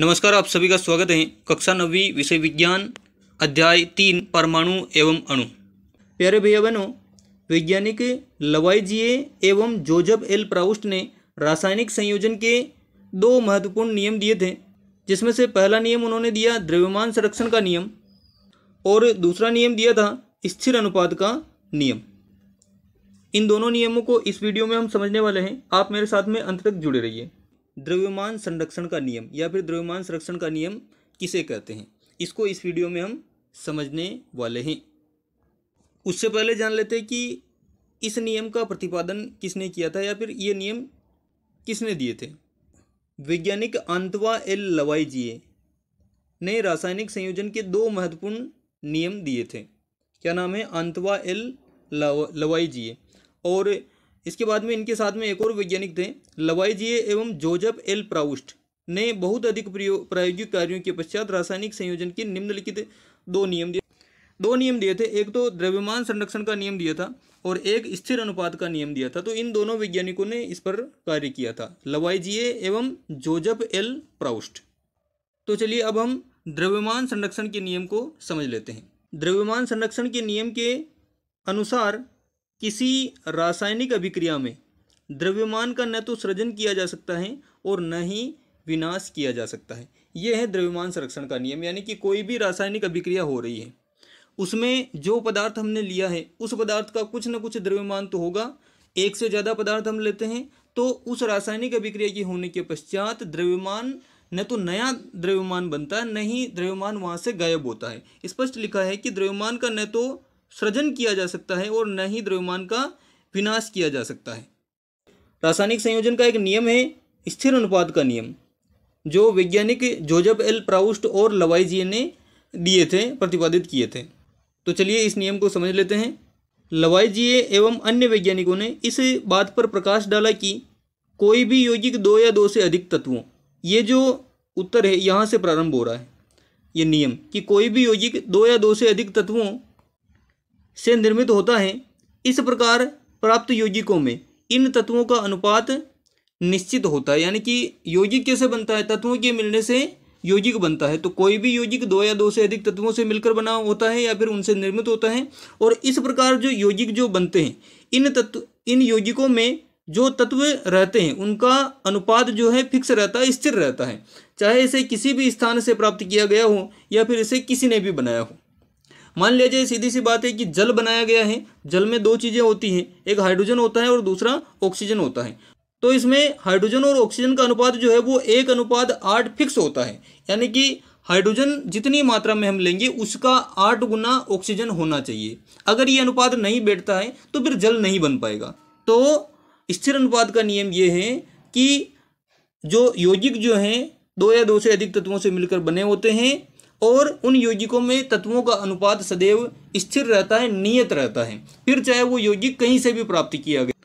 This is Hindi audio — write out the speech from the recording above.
नमस्कार आप सभी का स्वागत है कक्षा नवी विषय विज्ञान अध्याय तीन परमाणु एवं अणु प्यारे भैया बहनों वैज्ञानिक लवाइजिए एवं जोजब एल प्राउस्ट ने रासायनिक संयोजन के दो महत्वपूर्ण नियम दिए थे जिसमें से पहला नियम उन्होंने दिया द्रव्यमान संरक्षण का नियम और दूसरा नियम दिया था स्थिर अनुपात का नियम इन दोनों नियमों को इस वीडियो में हम समझने वाले हैं आप मेरे साथ में अंत तक जुड़े रहिए द्रव्यमान संरक्षण का नियम या फिर द्रव्यमान संरक्षण का नियम किसे कहते हैं इसको इस वीडियो में हम समझने वाले हैं उससे पहले जान लेते हैं कि इस नियम का प्रतिपादन किसने किया था या फिर ये नियम किसने दिए थे वैज्ञानिक अंतवा एल लवाईजीए ने रासायनिक संयोजन के दो महत्वपूर्ण नियम दिए थे क्या नाम है अंतवा एल लवाईजीए और इसके बाद में इनके साथ में एक और वैज्ञानिक थे लवाइजिए एवं जोजब एल प्राउस्ट ने बहुत अधिक प्रायोगिक कार्यों के पश्चात रासायनिक संयोजन के निम्नलिखित दो नियम दिए दो नियम दिए थे एक तो द्रव्यमान संरक्षण का नियम दिया था और एक स्थिर अनुपात का नियम दिया था तो इन दोनों वैज्ञानिकों ने इस पर कार्य किया था लवाइजिए एवं जोजब एल प्राउस्ट तो चलिए अब हम द्रव्यमान संरक्षण के नियम को समझ लेते हैं द्रव्यमान संरक्षण के नियम के अनुसार किसी रासायनिक अभिक्रिया में द्रव्यमान का न तो सृजन किया जा सकता है और न ही विनाश किया जा सकता है यह है द्रव्यमान संरक्षण का नियम यानी कि कोई भी रासायनिक अभिक्रिया हो रही है उसमें जो पदार्थ हमने लिया है उस पदार्थ का कुछ न कुछ द्रव्यमान तो होगा एक से ज़्यादा पदार्थ हम लेते हैं तो उस रासायनिक अभिक्रिया के होने के पश्चात द्रव्यमान न तो नया द्रव्यमान बनता है न ही द्रव्यमान वहाँ से गायब होता है स्पष्ट लिखा है कि द्रव्यमान का न तो सृजन किया जा सकता है और न ही द्रव्यमान का विनाश किया जा सकता है रासायनिक संयोजन का एक नियम है स्थिर अनुपात का नियम जो वैज्ञानिक जोजब एल प्राउस्ट और जी ने दिए थे प्रतिपादित किए थे तो चलिए इस नियम को समझ लेते हैं जी एवं अन्य वैज्ञानिकों ने इस बात पर प्रकाश डाला कि कोई भी यौगिक दो या दो से अधिक तत्वों ये जो उत्तर है यहाँ से प्रारंभ हो रहा है ये नियम कि कोई भी यौगिक दो या दो से अधिक तत्वों से निर्मित होता है इस प्रकार प्राप्त यौगिकों में इन तत्वों का अनुपात निश्चित होता है यानी कि यौगिक कैसे बनता है तत्वों के मिलने से यौगिक बनता है तो कोई भी यौगिक दो या दो से अधिक तत्वों से मिलकर बना होता है या फिर उनसे निर्मित होता है और इस प्रकार जो यौगिक जो बनते हैं इन तत्व इन यौगिकों में जो तत्व रहते हैं उनका अनुपात जो है फिक्स रहता है स्थिर रहता है चाहे इसे किसी भी स्थान से प्राप्त किया गया हो या फिर इसे किसी ने भी बनाया हो मान लिया जाए सीधी सी बात है कि जल बनाया गया है जल में दो चीज़ें होती हैं एक हाइड्रोजन होता है और दूसरा ऑक्सीजन होता है तो इसमें हाइड्रोजन और ऑक्सीजन का अनुपात जो है वो एक अनुपात आठ फिक्स होता है यानी कि हाइड्रोजन जितनी मात्रा में हम लेंगे उसका आठ गुना ऑक्सीजन होना चाहिए अगर ये अनुपात नहीं बैठता है तो फिर जल नहीं बन पाएगा तो स्थिर अनुपात का नियम ये है कि जो यौगिक जो हैं दो या दो से अधिक तत्वों से मिलकर बने होते हैं और उन यौगिकों में तत्वों का अनुपात सदैव स्थिर रहता है नियत रहता है फिर चाहे वो यौगिक कहीं से भी प्राप्त किया गया